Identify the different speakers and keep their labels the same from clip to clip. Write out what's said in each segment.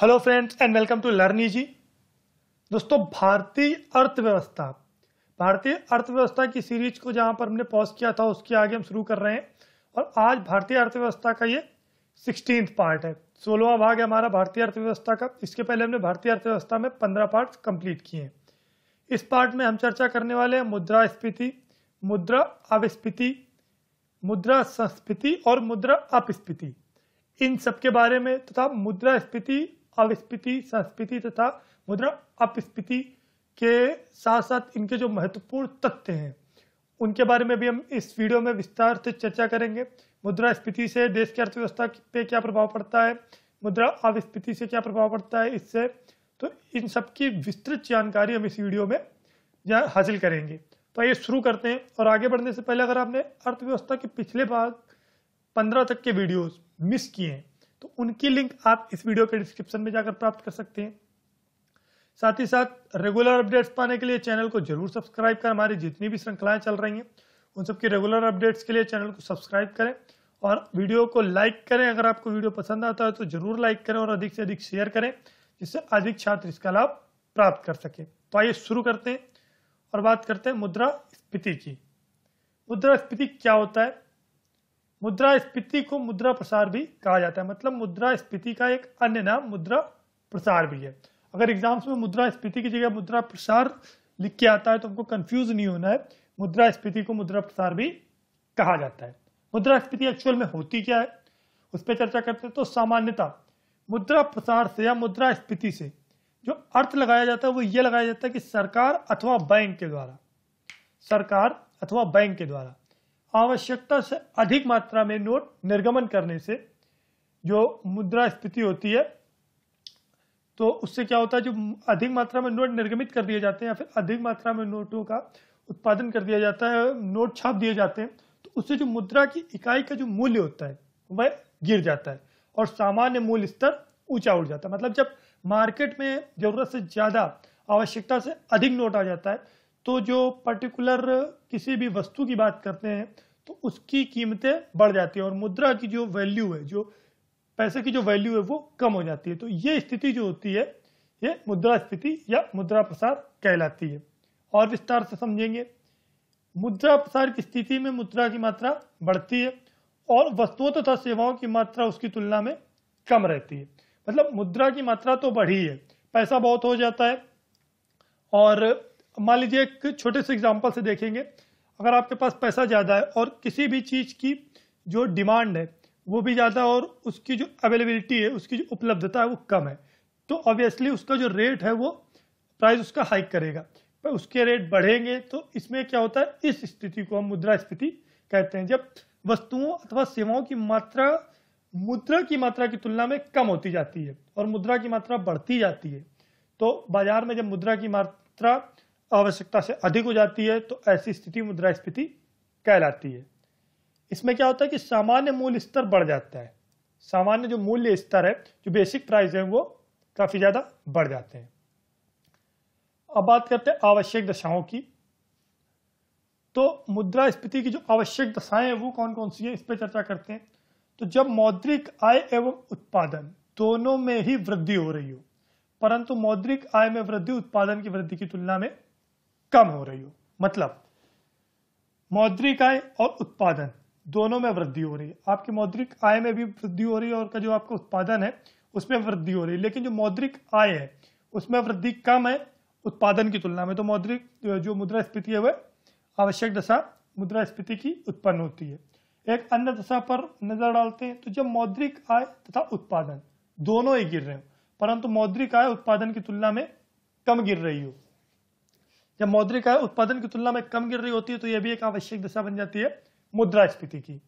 Speaker 1: hello friends and welcome to learn G दोस्तों भारतीय अर्थव्यवस्था भारतीय अर्थव्यवस्था की सीरीज को जहां पर हमने पॉज किया था उसके आगे हम शुरू कर रहे हैं और आज भारतीय अर्थव्यवस्था का ये सिक्सटीन पार्ट है सोलहवा भाग है हमारा भारतीय अर्थव्यवस्था का इसके पहले हमने भारतीय अर्थव्यवस्था में पंद्रह पार्ट कंप्लीट किए हैं इस पार्ट में हम चर्चा करने वाले हैं मुद्रा स्फीति मुद्रा अवस्फीति मुद्रा संस्फीति और मुद्रा अपस्फीति इन सब के बारे में तथा मुद्रा स्फीति अविस्पीति संस्पीति तथा मुद्रा अपस्पीति के साथ साथ इनके जो महत्वपूर्ण तथ्य हैं उनके बारे में भी हम इस वीडियो में विस्तार से चर्चा करेंगे मुद्रा स्फीति से देश की अर्थव्यवस्था पे क्या प्रभाव पड़ता है मुद्रा अविस्पीति से क्या प्रभाव पड़ता है इससे तो इन सब की विस्तृत जानकारी हम इस वीडियो में हासिल करेंगे तो ये शुरू करते हैं और आगे बढ़ने से पहले अगर आपने अर्थव्यवस्था के पिछले भाग पंद्रह तक के वीडियोज मिस किए हैं तो उनकी लिंक आप इस वीडियो के डिस्क्रिप्शन में जाकर प्राप्त कर सकते हैं साथ ही साथ रेगुलर अपडेट्स पाने के लिए चैनल को जरूर सब्सक्राइब करें हमारी जितनी भी श्रृंखलाएं चल रही हैं उन सबकी रेगुलर अपडेट्स के लिए चैनल को सब्सक्राइब करें और वीडियो को लाइक करें अगर आपको वीडियो पसंद आता है तो जरूर लाइक करें और अधिक से अधिक शेयर करें जिससे अधिक छात्र इसका लाभ प्राप्त कर सके तो आइए शुरू करते हैं और बात करते हैं मुद्रा स्फीति की मुद्रा स्फीति क्या होता है मुद्रा स्फीति को मुद्रा प्रसार भी कहा जाता है मतलब मुद्रा स्फीति का एक अन्य नाम मुद्रा प्रसार भी है अगर एग्जाम्स में मुद्रा स्फीति की जगह मुद्रा प्रसार लिख के आता है तो हमको कंफ्यूज नहीं होना है मुद्रा स्फीति को मुद्रा प्रसार भी कहा जाता है मुद्रा स्फीति एक्चुअल में होती क्या है उस पर चर्चा करते हैं तो सामान्यता मुद्रा प्रसार से या मुद्रा स्फीति से जो अर्थ लगाया जाता है वो ये लगाया जाता है कि सरकार अथवा बैंक के द्वारा सरकार अथवा बैंक के द्वारा आवश्यकता से अधिक मात्रा में नोट निर्गमन करने से जो मुद्रा स्थिति होती है तो उससे क्या होता है जो अधिक मात्रा में नोट निर्गमित कर दिए जाते हैं या फिर अधिक मात्रा में नोटों का उत्पादन कर दिया जाता है नोट छाप दिए जाते हैं तो उससे जो मुद्रा की इकाई का जो मूल्य होता है वह गिर जाता है और सामान्य मूल्य स्तर ऊंचा उठ जाता है मतलब जब मार्केट में जरूरत से ज्यादा आवश्यकता से अधिक नोट आ जाता है तो जो पर्टिकुलर किसी भी वस्तु की बात करते हैं तो उसकी कीमतें बढ़ जाती है और मुद्रा की जो वैल्यू है जो पैसे की जो वैल्यू है वो कम हो जाती है तो ये स्थिति जो होती है ये मुद्रा स्थिति या मुद्रा प्रसार कहलाती है और विस्तार से समझेंगे मुद्रा प्रसार की स्थिति में मुद्रा की मात्रा बढ़ती है और वस्तुओं तथा तो सेवाओं की मात्रा उसकी तुलना में कम रहती है मतलब मुद्रा की मात्रा तो बढ़ी है पैसा बहुत हो जाता है और मान लीजिए एक छोटे से एग्जाम्पल से देखेंगे अगर आपके पास पैसा ज़्यादा है और किसी भी चीज़ की जो डिमांड है वो भी ज़्यादा और उसकी जो अवेलेबिलिटी है उसकी जो उपलब्धता है वो कम है तो ऑब्वियसली उसका जो रेट है वो प्राइस उसका हाइक करेगा पर उसके रेट बढ़ेंगे तो इसमें क्या होता है इस स्थिति को हम मुद्रा स्थिति कहते हैं जब वस्तुओं अथवा सेवाओं की मात्रा मुद्रा की मात्रा की तुलना में कम होती जाती है और मुद्रा की मात्रा बढ़ती जाती है तो बाजार में जब मुद्रा की मात्रा आवश्यकता से अधिक हो जाती है तो ऐसी स्थिति मुद्रास्फीति कहलाती है इसमें क्या होता है कि सामान्य मूल्य स्तर बढ़ जाता है सामान्य जो मूल्य स्तर है जो बेसिक प्राइस है वो काफ़ी ज़्यादा बढ़ जाते हैं अब बात करते हैं आवश्यक दशाओं की तो मुद्रास्फीति की जो आवश्यक दशाएं हैं वो कौन कौन सी है इस पर चर्चा करते हैं तो जब मौद्रिक आय एवं उत्पादन दोनों में ही वृद्धि हो रही हो परंतु मौद्रिक आय में वृद्धि उत्पादन की वृद्धि की तुलना में कम हो रही हो मतलब मौद्रिक आय और उत्पादन दोनों में वृद्धि हो रही है आपकी मौद्रिक आय में भी वृद्धि हो रही है और का जो आपका उत्पादन है उसमें वृद्धि हो रही है लेकिन जो मौद्रिक आय है उसमें वृद्धि कम है उत्पादन की तुलना में तो मौद्रिक जो मुद्रा स्फीति है वह आवश्यक दशा मुद्रा स्फीति की उत्पन्न होती है एक अन्य दशा पर नजर डालते हैं तो जब मौद्रिक आय तथा उत्पादन दोनों ही गिर रहे हो परंतु मौद्रिक आय उत्पादन की तुलना में कम गिर रही हो जब मौद्रिक आय उत्पादन की तुलना में कम गिर रही होती है तो यह भी एक आवश्यक दशा बन जाती है मुद्रास्फीति की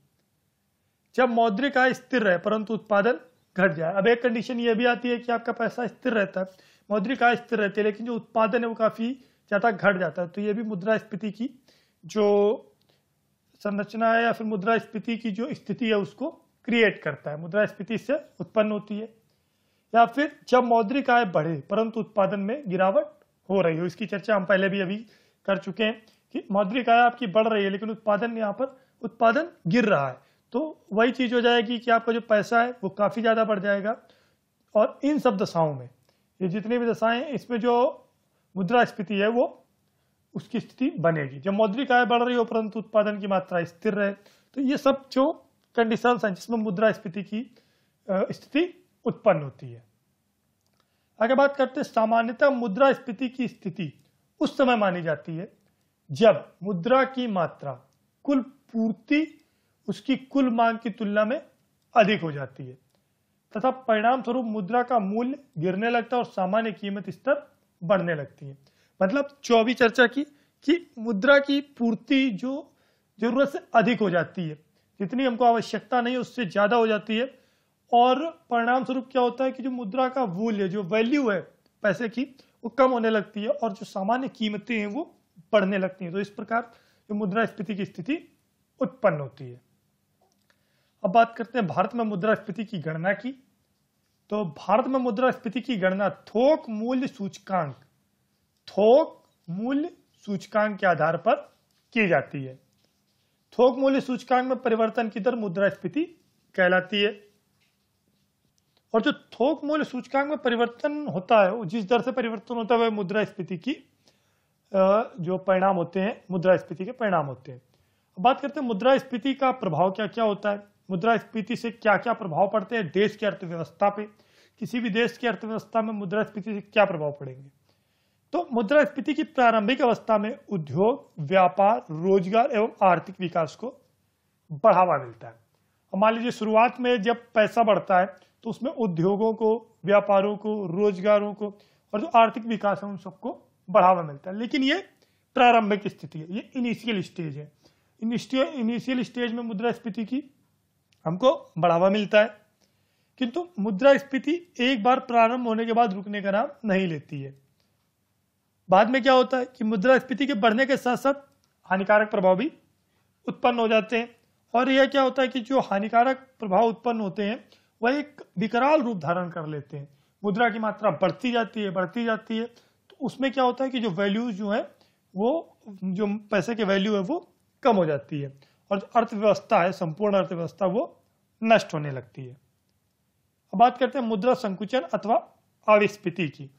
Speaker 1: जब मौद्रिक आय स्थिर रहे परंतु उत्पादन घट जाए अब एक कंडीशन यह भी आती है कि आपका पैसा स्थिर रहता है मौद्रिक आय स्थिर रहती है लेकिन जो उत्पादन है वो काफी ज्यादा घट जाता है तो यह भी मुद्रास्फीति की जो संरचना है या फिर मुद्रास्फीति की जो स्थिति है उसको क्रिएट करता है मुद्रास्फीति इससे उत्पन्न होती है या फिर जब मौद्रिक आय बढ़े परंतु उत्पादन में गिरावट हो रही हो इसकी चर्चा हम पहले भी अभी कर चुके हैं कि मौद्रिक आय आपकी बढ़ रही है लेकिन उत्पादन यहाँ पर उत्पादन गिर रहा है तो वही चीज़ हो जाएगी कि आपका जो पैसा है वो काफ़ी ज़्यादा बढ़ जाएगा और इन सब दशाओं में ये जितनी भी दशाएं इसमें जो मुद्रा स्फीति है वो उसकी स्थिति बनेगी जब मौद्रिक आय बढ़ रही हो परंतु उत्पादन की मात्रा स्थिर रहे तो ये सब जो कंडीशन है जिसमें मुद्रा स्फीति की स्थिति उत्पन्न होती है आगे बात करते हैं सामान्यतः मुद्रा स्फीति की स्थिति उस समय मानी जाती है जब मुद्रा की मात्रा कुल पूर्ति उसकी कुल मांग की तुलना में अधिक हो जाती है तथा परिणाम स्वरूप मुद्रा का मूल्य गिरने लगता है और सामान्य कीमत स्तर बढ़ने लगती है मतलब चौबी चर्चा की कि मुद्रा की पूर्ति जो जरूरत से अधिक हो जाती है जितनी हमको आवश्यकता नहीं उससे ज्यादा हो जाती है और परिणाम स्वरूप क्या होता है कि जो मुद्रा का मूल्य जो वैल्यू है पैसे की वो कम होने लगती है और जो सामान्य कीमतें हैं वो बढ़ने लगती हैं तो इस प्रकार जो मुद्रा स्फीति की स्थिति उत्पन्न होती है अब बात करते हैं भारत में मुद्रा स्फीति की गणना की तो भारत में मुद्रा स्फीति की गणना थोक मूल्य सूचकांक थोक मूल्य सूचकांक के आधार पर की जाती है थोक मूल्य सूचकांक में परिवर्तन की दर स्फीति कहलाती है और जो थोक मूल्य सूचकांक में परिवर्तन होता है जिस दर से परिवर्तन होता है वह स्फीति की जो परिणाम होते हैं स्फीति के परिणाम होते हैं अब बात करते हैं स्फीति का प्रभाव क्या क्या होता है स्फीति से क्या क्या प्रभाव पड़ते हैं देश की अर्थव्यवस्था पे किसी भी देश की अर्थव्यवस्था में स्फीति से क्या प्रभाव पड़ेंगे तो स्फीति की प्रारंभिक अवस्था में उद्योग व्यापार रोजगार एवं आर्थिक विकास को बढ़ावा मिलता है मान लीजिए शुरुआत में जब पैसा बढ़ता है तो उसमें उद्योगों को व्यापारों को रोजगारों को और जो आर्थिक विकास है उन सबको बढ़ावा मिलता है लेकिन ये प्रारंभिक स्थिति है ये इनिशियल स्टेज है इनिशियल स्टेज में मुद्रास्फीति की हमको बढ़ावा मिलता है किंतु मुद्रास्फीति एक बार प्रारंभ होने के बाद रुकने का नाम नहीं लेती है बाद में क्या होता है कि मुद्रास्फीति के बढ़ने के साथ साथ हानिकारक प्रभाव भी उत्पन्न हो जाते हैं और यह क्या होता है कि जो हानिकारक प्रभाव उत्पन्न होते हैं वह एक विकराल रूप धारण कर लेते हैं मुद्रा की मात्रा बढ़ती जाती है बढ़ती जाती है तो उसमें क्या होता है कि जो वैल्यूज जो है वो जो पैसे के वैल्यू है वो कम हो जाती है और जो अर्थव्यवस्था है संपूर्ण अर्थव्यवस्था वो नष्ट होने लगती है अब बात करते हैं मुद्रा संकुचन अथवा आविस्फीति की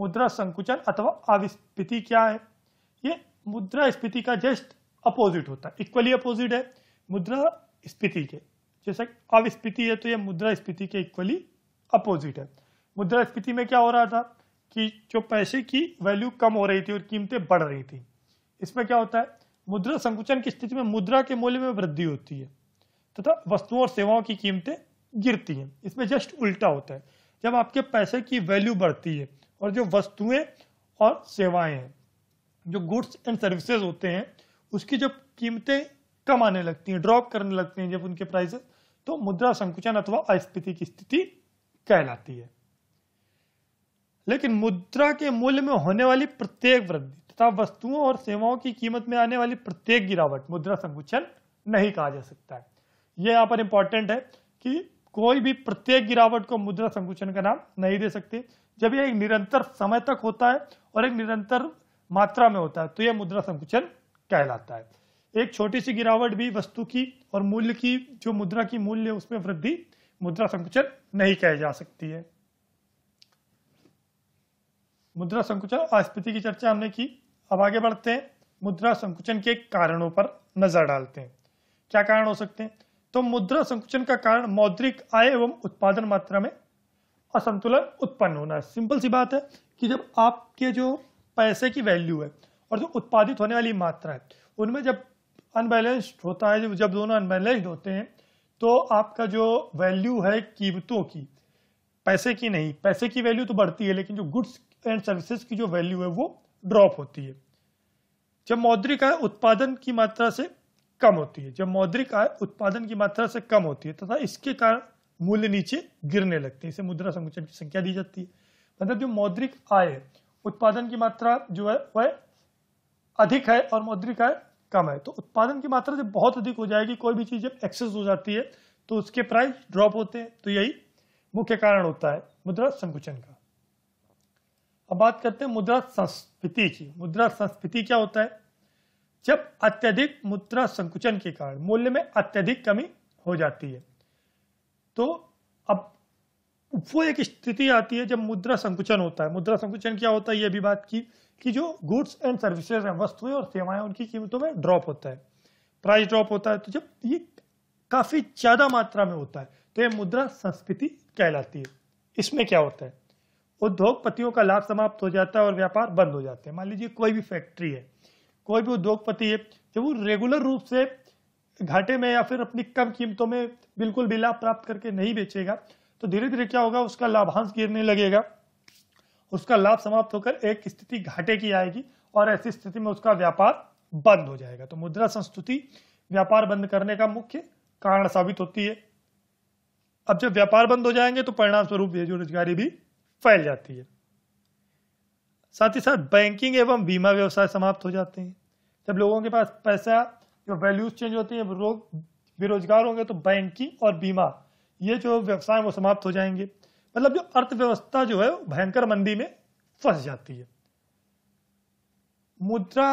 Speaker 1: मुद्रा संकुचन अथवा आविस्फीति क्या है ये मुद्रा स्फीति का जस्ट अपोजिट होता है इक्वली अपोजिट है मुद्रा स्फीति के जैसे स्पीति है तो ये मुद्रा स्पीति के इक्वली अपोजिट है मुद्रा स्पीति में क्या हो रहा था कि जो पैसे की वैल्यू कम हो रही थी और कीमतें बढ़ रही थी इसमें क्या होता है मुद्रा संकुचन की स्थिति में मुद्रा के मूल्य में वृद्धि होती है तथा वस्तुओं और सेवाओं की कीमतें गिरती हैं इसमें जस्ट उल्टा होता है जब आपके पैसे की वैल्यू बढ़ती है और जो वस्तुएं और सेवाएं हैं जो गुड्स एंड सर्विसेज होते हैं उसकी जब कीमतें कम आने लगती हैं ड्रॉप करने लगती हैं जब उनके प्राइसेस तो मुद्रा संकुचन अथवा अस्फीति की स्थिति कहलाती है लेकिन मुद्रा के मूल्य में होने वाली प्रत्येक वृद्धि तथा वस्तुओं और सेवाओं की कीमत में आने वाली प्रत्येक गिरावट मुद्रा संकुचन नहीं कहा जा सकता है यह यहां पर इंपॉर्टेंट है कि कोई भी प्रत्येक गिरावट को मुद्रा संकुचन का नाम नहीं दे सकते जब यह एक निरंतर समय तक होता है और एक निरंतर मात्रा में होता है तो यह मुद्रा संकुचन कहलाता है एक छोटी सी गिरावट भी वस्तु की और मूल्य की जो मुद्रा की मूल्य है उसमें वृद्धि मुद्रा संकुचन नहीं कह जा सकती है मुद्रा संकुचन आस्पति की चर्चा हमने की अब आगे बढ़ते हैं मुद्रा संकुचन के कारणों पर नजर डालते हैं क्या कारण हो सकते हैं तो मुद्रा संकुचन का कारण मौद्रिक आय एवं उत्पादन मात्रा में असंतुलन उत्पन्न होना है सिंपल सी बात है कि जब आपके जो पैसे की वैल्यू है और जो उत्पादित होने वाली मात्रा है उनमें जब अनबैलेंस्ड होता है जब दोनों अनबैलेंस्ड होते हैं तो आपका जो वैल्यू है कीमतों की पैसे की नहीं पैसे की वैल्यू तो बढ़ती है लेकिन जो गुड्स एंड सर्विसेज की जो वैल्यू है वो ड्रॉप होती है जब मौद्रिक आय उत्पादन की मात्रा से कम होती है जब मौद्रिक आय उत्पादन की मात्रा से कम होती है तथा इसके कारण मूल्य नीचे गिरने लगते हैं इसे मुद्रा संकुचन की संख्या दी जाती है मतलब जो मौद्रिक आय उत्पादन की मात्रा जो है वह अधिक है और मौद्रिक आय कम है तो उत्पादन की मात्रा जब बहुत अधिक हो जाएगी कोई भी चीज़ जब एक्सेस हो जाती है तो उसके प्राइस ड्रॉप होते हैं तो यही मुख्य कारण होता है मुद्रा संकुचन का अब बात करते हैं मुद्रा संस्फीति की मुद्रा संस्फीति क्या होता है जब अत्यधिक मुद्रा संकुचन के कारण मूल्य में अत्यधिक कमी हो जाती है तो अब वो एक स्थिति आती है जब मुद्रा संकुचन होता है मुद्रा संकुचन क्या होता है ये भी बात की कि जो गुड्स एंड सर्विसेज हैं वस्तुएं और सेवाएं उनकी कीमतों में ड्रॉप होता है प्राइस ड्रॉप होता है तो जब ये काफी ज्यादा मात्रा में होता है तो ये मुद्रा संस्कृति कहलाती है इसमें क्या होता है उद्योगपतियों का लाभ समाप्त हो जाता है और व्यापार बंद हो जाते हैं मान लीजिए कोई भी फैक्ट्री है कोई भी उद्योगपति है जब वो रेगुलर रूप से घाटे में या फिर अपनी कम कीमतों में बिल्कुल भी लाभ प्राप्त करके नहीं बेचेगा तो धीरे धीरे क्या होगा उसका लाभांश गिरने लगेगा उसका लाभ समाप्त होकर एक स्थिति घाटे की आएगी और ऐसी स्थिति में उसका व्यापार बंद हो जाएगा तो मुद्रा संस्तुति व्यापार बंद करने का मुख्य कारण साबित होती है अब जब व्यापार बंद हो जाएंगे तो परिणाम स्वरूप बेरोजगारी भी फैल जाती है साथ ही साथ बैंकिंग एवं बीमा व्यवसाय समाप्त हो जाते हैं जब लोगों के पास पैसा जो वैल्यूज चेंज होती है लोग बेरोजगार होंगे तो बैंकिंग और बीमा ये जो व्यवसाय वो समाप्त हो जाएंगे मतलब जो अर्थव्यवस्था जो है भयंकर मंदी में फंस जाती है मुद्रा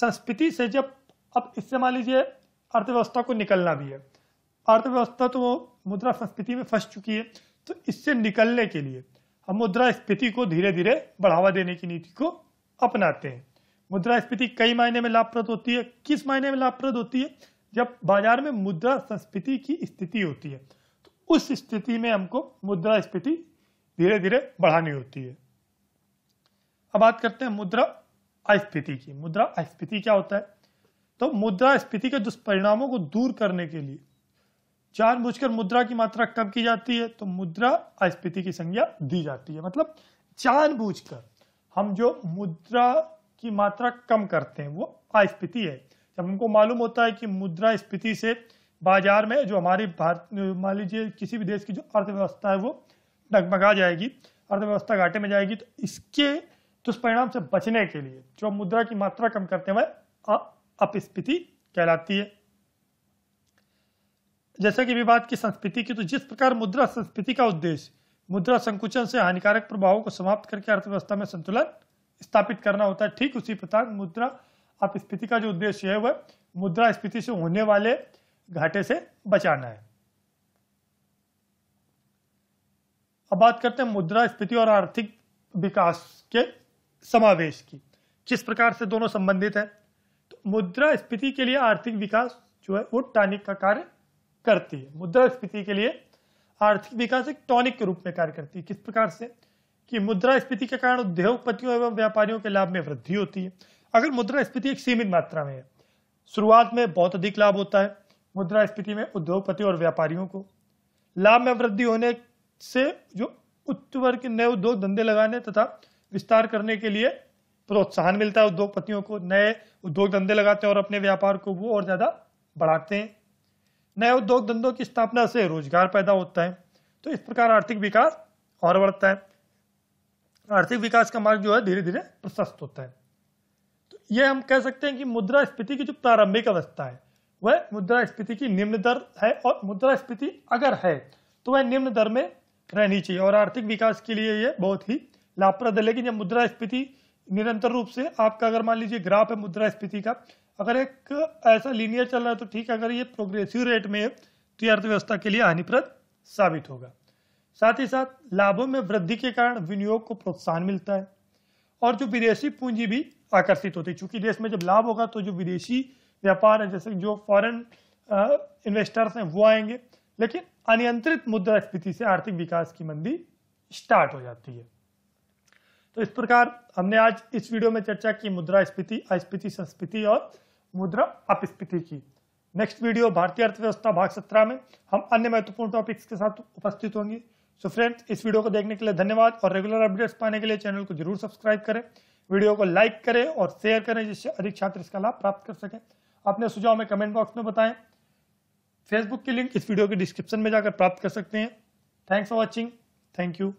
Speaker 1: संस्कृति से जब अब इससे मान लीजिए अर्थव्यवस्था को निकलना भी है अर्थव्यवस्था तो मुद्रा संस्कृति में फंस चुकी है तो इससे निकलने के लिए हम मुद्रा स्फीति को धीरे धीरे बढ़ावा देने की नीति को अपनाते हैं मुद्रा स्फीति कई मायने में लाभप्रद होती है किस मायने में लाभप्रद होती है जब बाजार में मुद्रा संस्फीति की स्थिति होती है तो उस स्थिति में हमको मुद्रा स्फीति धीरे धीरे बढ़ानी होती है अब बात करते हैं मुद्रा अस्फीति की मुद्रा अस्फीति क्या होता है तो मुद्रा स्फीति के दुष्परिणामों को दूर करने के लिए जानबूझकर मुद्रा की मात्रा कम की जाती है तो मुद्रा अस्फीति की संज्ञा दी जाती है मतलब जानबूझकर हम जो मुद्रा की मात्रा कम करते हैं वो अस्फीति है जब हमको मालूम होता है कि मुद्रा स्फीति से बाजार में जो हमारी भारत मान लीजिए किसी भी देश की जो अर्थव्यवस्था है वो डगमगा जाएगी अर्थव्यवस्था घाटे में जाएगी तो इसके दुष्परिणाम से बचने के लिए जो मुद्रा की मात्रा कम करते हैं वह अपस्फीति कहलाती है जैसा कि विवाद की संस्कृति की तो जिस प्रकार मुद्रा संस्कृति का उद्देश्य मुद्रा संकुचन से हानिकारक प्रभावों को समाप्त करके अर्थव्यवस्था में संतुलन स्थापित करना होता है ठीक उसी प्रकार मुद्रा अपस्फीति का जो उद्देश्य है वह मुद्रा स्फीति से होने वाले घाटे से बचाना है अब बात करते हैं मुद्रा स्फीति और आर्थिक विकास के समावेश की किस प्रकार से दोनों संबंधित है तो मुद्रा स्फीति के लिए आर्थिक विकास जो है वो टॉनिक का कार्य करती है मुद्रा स्फीति के लिए आर्थिक विकास एक टॉनिक के रूप में कार्य करती है किस प्रकार से कि मुद्रा स्फीति के कारण उद्योगपतियों एवं व्यापारियों के लाभ में वृद्धि होती है अगर मुद्रा स्फीति एक सीमित मात्रा में है शुरुआत में बहुत अधिक लाभ होता है मुद्रा स्फीति में उद्योगपति और व्यापारियों को लाभ में वृद्धि होने से जो उच्च वर्ग के नए उद्योग धंधे लगाने तथा विस्तार करने के लिए प्रोत्साहन मिलता है उद्योगपतियों को नए उद्योग धंधे लगाते हैं और अपने व्यापार को वो और ज्यादा बढ़ाते हैं नए उद्योग धंधों की स्थापना से रोजगार पैदा होता है तो इस प्रकार आर्थिक विकास और बढ़ता है आर्थिक विकास का मार्ग जो है धीरे धीरे प्रशस्त होता है ये हम कह सकते हैं कि मुद्रा स्फीति की जो प्रारंभिक अवस्था है वह मुद्रा स्फीति की निम्न दर है और मुद्रा स्फीति अगर है तो वह निम्न दर में रहनी चाहिए और आर्थिक विकास के लिए यह बहुत ही लाभप्रद है लेकिन जब मुद्रा स्फीति निरंतर रूप से आपका अगर मान लीजिए ग्राफ है मुद्रा स्फीति का अगर एक ऐसा लीनियर चल रहा है तो ठीक है अगर ये प्रोग्रेसिव रेट में है तो ये अर्थव्यवस्था के लिए हानिप्रद साबित होगा साथ ही साथ लाभों में वृद्धि के कारण विनियोग को प्रोत्साहन मिलता है और जो विदेशी पूंजी भी आकर्षित तो होते चूंकि देश में जब लाभ होगा तो जो विदेशी व्यापार है जैसे जो फॉरेन इन्वेस्टर्स हैं वो आएंगे लेकिन अनियंत्रित मुद्रा स्फीति से आर्थिक विकास की मंदी स्टार्ट हो जाती है तो इस प्रकार हमने आज इस वीडियो में चर्चा की मुद्रा स्फीति अस्फीति संस्फीति और मुद्रा अपस्फीति की नेक्स्ट वीडियो भारतीय अर्थव्यवस्था भाग सत्रह में हम अन्य महत्वपूर्ण टॉपिक्स के साथ उपस्थित होंगे सो so फ्रेंड्स इस वीडियो को देखने के लिए धन्यवाद और रेगुलर अपडेट्स पाने के लिए चैनल को जरूर सब्सक्राइब करें वीडियो को लाइक करें और शेयर करें जिससे अधिक छात्र इसका लाभ प्राप्त कर सकें अपने सुझाव में कमेंट बॉक्स में बताएं फेसबुक की लिंक इस वीडियो के डिस्क्रिप्शन में जाकर प्राप्त कर सकते हैं thanks for watching thank you